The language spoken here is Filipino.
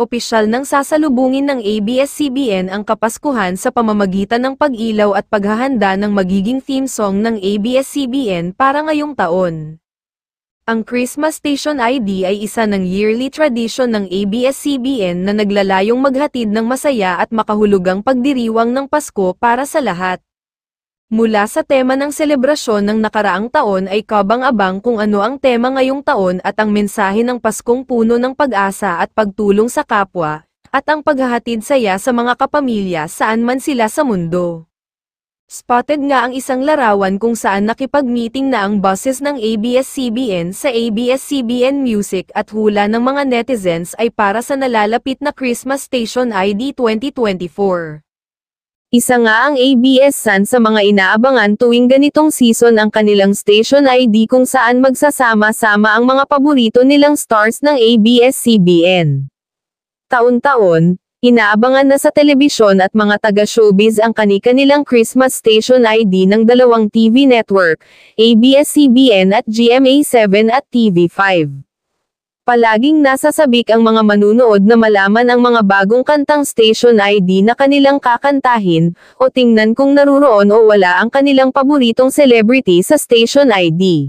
opisyal nang sasalubungin ng ABS-CBN ang Kapaskuhan sa pamamagitan ng pag-ilaw at paghahanda ng magiging theme song ng ABS-CBN para ngayong taon. Ang Christmas Station ID ay isa ng yearly tradition ng ABS-CBN na naglalayong maghatid ng masaya at makahulugang pagdiriwang ng Pasko para sa lahat. Mula sa tema ng selebrasyon ng nakaraang taon ay kabang-abang kung ano ang tema ngayong taon at ang mensahe ng Paskong puno ng pag-asa at pagtulong sa kapwa, at ang paghahatid saya sa mga kapamilya saan man sila sa mundo. Spotted nga ang isang larawan kung saan nakipag-meeting na ang bosses ng ABS-CBN sa ABS-CBN Music at hula ng mga netizens ay para sa nalalapit na Christmas Station ID 2024. Isa nga ang ABS-SAN sa mga inaabangan tuwing ganitong season ang kanilang station ID kung saan magsasama-sama ang mga paborito nilang stars ng ABS-CBN. Taon-taon, inaabangan na sa telebisyon at mga taga-showbiz ang kani-kanilang Christmas station ID ng dalawang TV network, ABS-CBN at GMA7 at TV5. Palaging nasasabik ang mga manunood na malaman ang mga bagong kantang station ID na kanilang kakantahin, o tingnan kung naruroon o wala ang kanilang paboritong celebrity sa station ID.